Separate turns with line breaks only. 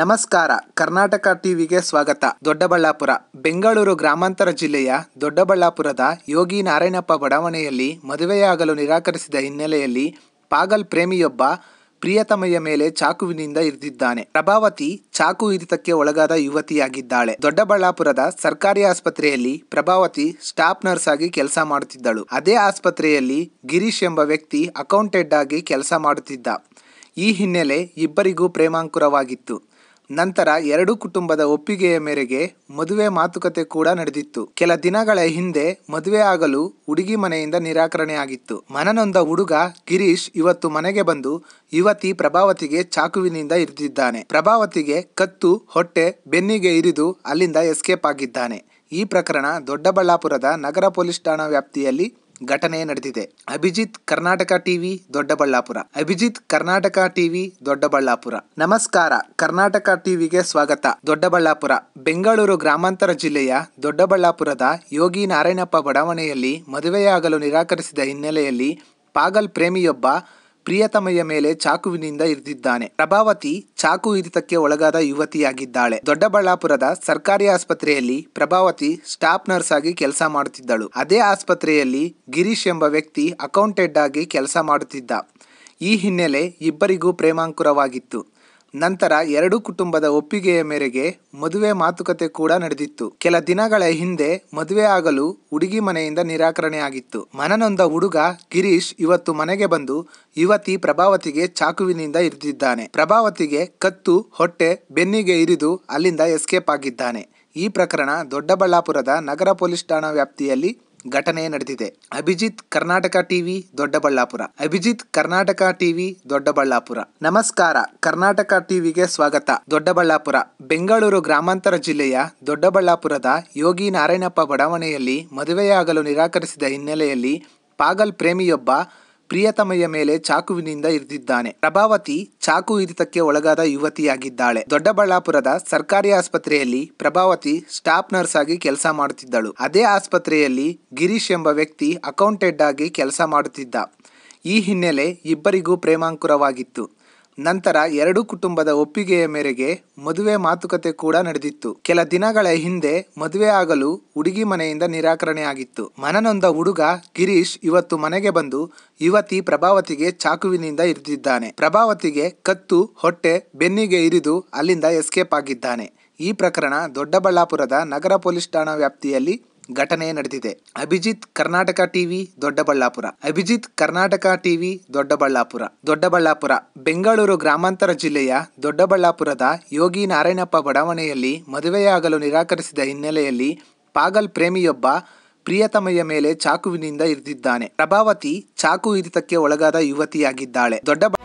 ನಮಸ್ಕಾರ ಕರ್ನಾಟಕ ಟಿವಿಗೆ ಸ್ವಾಗತ ದೊಡ್ಡಬಳ್ಳಾಪುರ ಬೆಂಗಳೂರು ಗ್ರಾಮಾಂತರ ಜಿಲ್ಲೆಯ ದೊಡ್ಡಬಳ್ಳಾಪುರದ ಯೋಗಿ ನಾರಾಯಣಪ್ಪ ಬಡಾವಣೆಯಲ್ಲಿ ಮದುವೆಯಾಗಲು ನಿರಾಕರಿಸಿದ ಹಿನ್ನೆಲೆಯಲ್ಲಿ ಪಾಗಲ್ ಪ್ರೇಮಿಯೊಬ್ಬ ಪ್ರಿಯತಮೆಯ ಮೇಲೆ ಚಾಕುವಿನಿಂದ ಇರಿದಿದ್ದಾನೆ ಪ್ರಭಾವತಿ ಚಾಕು ಇರಿತಕ್ಕೆ ಒಳಗಾದ ಯುವತಿಯಾಗಿದ್ದಾಳೆ ದೊಡ್ಡಬಳ್ಳಾಪುರದ ಸರ್ಕಾರಿ ಆಸ್ಪತ್ರೆಯಲ್ಲಿ ಪ್ರಭಾವತಿ ಸ್ಟಾಫ್ ನರ್ಸ್ ಆಗಿ ಕೆಲಸ ಮಾಡುತ್ತಿದ್ದಳು ಅದೇ ಆಸ್ಪತ್ರೆಯಲ್ಲಿ ಗಿರೀಶ್ ಎಂಬ ವ್ಯಕ್ತಿ ಅಕೌಂಟೆಂಟ್ ಆಗಿ ಕೆಲಸ ಮಾಡುತ್ತಿದ್ದ ಈ ಹಿನ್ನೆಲೆ ಇಬ್ಬರಿಗೂ ಪ್ರೇಮಾಂಕುರವಾಗಿತ್ತು ನಂತರ ಎರಡು ಕುಟುಂಬದ ಒಪ್ಪಿಗೆಯ ಮೇರೆಗೆ ಮದುವೆ ಮಾತುಕತೆ ಕೂಡ ನಡೆದಿತ್ತು ಕೆಲ ದಿನಗಳ ಹಿಂದೆ ಮದುವೆ ಆಗಲು ಹುಡುಗಿ ಮನೆಯಿಂದ ನಿರಾಕರಣೆ ಆಗಿತ್ತು ಮನನೊಂದ ಹುಡುಗ ಗಿರೀಶ್ ಇವತ್ತು ಮನೆಗೆ ಬಂದು ಯುವತಿ ಪ್ರಭಾವತಿಗೆ ಚಾಕುವಿನಿಂದ ಇರಿದಿದ್ದಾನೆ ಪ್ರಭಾವತಿಗೆ ಕತ್ತು ಹೊಟ್ಟೆ ಬೆನ್ನಿಗೆ ಇರಿದು ಅಲ್ಲಿಂದ ಎಸ್ಕೇಪ್ ಆಗಿದ್ದಾನೆ ಈ ಪ್ರಕರಣ ದೊಡ್ಡಬಳ್ಳಾಪುರದ ನಗರ ಪೊಲೀಸ್ ಠಾಣಾ ವ್ಯಾಪ್ತಿಯಲ್ಲಿ ಘಟನೆ ನಡೆದಿದೆ ಅಭಿಜಿತ್ ಕರ್ನಾಟಕ ಟಿವಿ ದೊಡ್ಡಬಳ್ಳಾಪುರ ಅಭಿಜಿತ್ ಕರ್ನಾಟಕ ಟಿವಿ ದೊಡ್ಡಬಳ್ಳಾಪುರ ನಮಸ್ಕಾರ ಕರ್ನಾಟಕ ಟಿವಿಗೆ ಸ್ವಾಗತ ದೊಡ್ಡಬಳ್ಳಾಪುರ ಬೆಂಗಳೂರು ಗ್ರಾಮಾಂತರ ಜಿಲ್ಲೆಯ ದೊಡ್ಡಬಳ್ಳಾಪುರದ ಯೋಗಿ ನಾರಾಯಣಪ್ಪ ಬಡಾವಣೆಯಲ್ಲಿ ಮದುವೆಯಾಗಲು ನಿರಾಕರಿಸಿದ ಹಿನ್ನೆಲೆಯಲ್ಲಿ ಪಾಗಲ್ ಪ್ರೇಮಿಯೊಬ್ಬ ಪ್ರಿಯತಮಯ ಮೇಲೆ ಚಾಕುವಿನಿಂದ ಇರಿದಿದ್ದಾನೆ ಪ್ರಭಾವತಿ ಚಾಕು ಇರಿತಕ್ಕೆ ಒಳಗಾದ ಯುವತಿಯಾಗಿದ್ದಾಳೆ ದೊಡ್ಡಬಳ್ಳಾಪುರದ ಸರ್ಕಾರಿ ಆಸ್ಪತ್ರೆಯಲ್ಲಿ ಪ್ರಭಾವತಿ ಸ್ಟಾಫ್ ನರ್ಸ್ ಆಗಿ ಕೆಲಸ ಮಾಡುತ್ತಿದ್ದಳು ಅದೇ ಆಸ್ಪತ್ರೆಯಲ್ಲಿ ಗಿರೀಶ್ ಎಂಬ ವ್ಯಕ್ತಿ ಅಕೌಂಟೆಂಟ್ ಆಗಿ ಕೆಲಸ ಮಾಡುತ್ತಿದ್ದ ಈ ಹಿನ್ನೆಲೆ ಇಬ್ಬರಿಗೂ ಪ್ರೇಮಾಂಕುರವಾಗಿತ್ತು ನಂತರ ಎರಡೂ ಕುಟುಂಬದ ಒಪ್ಪಿಗೆಯ ಮೇರೆಗೆ ಮದುವೆ ಮಾತುಕತೆ ಕೂಡ ನಡೆದಿತ್ತು ಕೆಲ ದಿನಗಳ ಹಿಂದೆ ಮದುವೆ ಆಗಲು ಹುಡುಗಿ ಮನೆಯಿಂದ ನಿರಾಕರಣೆ ಆಗಿತ್ತು ಮನನೊಂದ ಹುಡುಗ ಗಿರೀಶ್ ಇವತ್ತು ಮನೆಗೆ ಬಂದು ಯುವತಿ ಪ್ರಭಾವತಿಗೆ ಚಾಕುವಿನಿಂದ ಇರಿದಿದ್ದಾನೆ ಪ್ರಭಾವತಿಗೆ ಕತ್ತು ಹೊಟ್ಟೆ ಬೆನ್ನಿಗೆ ಇರಿದು ಅಲ್ಲಿಂದ ಎಸ್ಕೇಪ್ ಆಗಿದ್ದಾನೆ ಈ ಪ್ರಕರಣ ದೊಡ್ಡಬಳ್ಳಾಪುರದ ನಗರ ಪೊಲೀಸ್ ಠಾಣಾ ವ್ಯಾಪ್ತಿಯಲ್ಲಿ ಘಟನೆ ನಡೆದಿದೆ ಅಭಿಜಿತ್ ಕರ್ನಾಟಕ ಟಿವಿ ದೊಡ್ಡಬಳ್ಳಾಪುರ ಅಭಿಜಿತ್ ಕರ್ನಾಟಕ ಟಿವಿ ದೊಡ್ಡಬಳ್ಳಾಪುರ ನಮಸ್ಕಾರ ಕರ್ನಾಟಕ ಟಿವಿಗೆ ಸ್ವಾಗತ ದೊಡ್ಡಬಳ್ಳಾಪುರ ಬೆಂಗಳೂರು ಗ್ರಾಮಾಂತರ ಜಿಲ್ಲೆಯ ದೊಡ್ಡಬಳ್ಳಾಪುರದ ಯೋಗಿ ನಾರಾಯಣಪ್ಪ ಬಡಾವಣೆಯಲ್ಲಿ ಮದುವೆಯಾಗಲು ನಿರಾಕರಿಸಿದ ಹಿನ್ನೆಲೆಯಲ್ಲಿ ಪಾಗಲ್ ಪ್ರೇಮಿಯೊಬ್ಬ ಪ್ರಿಯತಮಯ ಮೇಲೆ ಚಾಕುವಿನಿಂದ ಇರಿದಿದ್ದಾನೆ ಪ್ರಭಾವತಿ ಚಾಕು ಇರಿತಕ್ಕೆ ಒಳಗಾದ ಯುವತಿಯಾಗಿದ್ದಾಳೆ ದೊಡ್ಡಬಳ್ಳಾಪುರದ ಸರ್ಕಾರಿ ಆಸ್ಪತ್ರೆಯಲ್ಲಿ ಪ್ರಭಾವತಿ ಸ್ಟಾಫ್ ನರ್ಸ್ ಆಗಿ ಕೆಲಸ ಮಾಡುತ್ತಿದ್ದಳು ಅದೇ ಆಸ್ಪತ್ರೆಯಲ್ಲಿ ಗಿರೀಶ್ ಎಂಬ ವ್ಯಕ್ತಿ ಅಕೌಂಟೆಂಟ್ ಆಗಿ ಕೆಲಸ ಮಾಡುತ್ತಿದ್ದ ಈ ಹಿನ್ನೆಲೆ ಇಬ್ಬರಿಗೂ ಪ್ರೇಮಾಂಕುರವಾಗಿತ್ತು ನಂತರ ಎರಡು ಕುಟುಂಬದ ಒಪ್ಪಿಗೆಯ ಮೇರೆಗೆ ಮದುವೆ ಮಾತುಕತೆ ಕೂಡ ನಡೆದಿತ್ತು ಕೆಲ ದಿನಗಳ ಹಿಂದೆ ಮದುವೆ ಆಗಲು ಹುಡುಗಿ ಮನೆಯಿಂದ ನಿರಾಕರಣೆ ಆಗಿತ್ತು ಮನನೊಂದ ಹುಡುಗ ಗಿರೀಶ್ ಇವತ್ತು ಮನೆಗೆ ಬಂದು ಯುವತಿ ಪ್ರಭಾವತಿಗೆ ಚಾಕುವಿನಿಂದ ಇರಿದಿದ್ದಾನೆ ಪ್ರಭಾವತಿಗೆ ಕತ್ತು ಹೊಟ್ಟೆ ಬೆನ್ನಿಗೆ ಇರಿದು ಅಲ್ಲಿಂದ ಎಸ್ಕೇಪ್ ಆಗಿದ್ದಾನೆ ಈ ಪ್ರಕರಣ ದೊಡ್ಡಬಳ್ಳಾಪುರದ ನಗರ ಪೊಲೀಸ್ ಠಾಣಾ ವ್ಯಾಪ್ತಿಯಲ್ಲಿ ಘಟನೆ ನಡೆದಿದೆ ಅಭಿಜಿತ್ ಕರ್ನಾಟಕ ಟಿವಿ ದೊಡ್ಡಬಳ್ಳಾಪುರ ಅಭಿಜಿತ್ ಕರ್ನಾಟಕ ಟಿವಿ ದೊಡ್ಡಬಳ್ಳಾಪುರ ದೊಡ್ಡಬಳ್ಳಾಪುರ ಬೆಂಗಳೂರು ಗ್ರಾಮಾಂತರ ಜಿಲ್ಲೆಯ ದೊಡ್ಡಬಳ್ಳಾಪುರದ ಯೋಗಿ ನಾರಾಯಣಪ್ಪ ಬಡಾವಣೆಯಲ್ಲಿ ಮದುವೆಯಾಗಲು ನಿರಾಕರಿಸಿದ ಹಿನ್ನೆಲೆಯಲ್ಲಿ ಪಾಗಲ್ ಪ್ರೇಮಿಯೊಬ್ಬ ಪ್ರಿಯತಮಯ್ಯ ಮೇಲೆ ಚಾಕುವಿನಿಂದ ಇರಿದಿದ್ದಾನೆ ಪ್ರಭಾವತಿ ಚಾಕು ಹಿರಿತಕ್ಕೆ ಒಳಗಾದ ಯುವತಿಯಾಗಿದ್ದಾಳೆ ದೊಡ್ಡ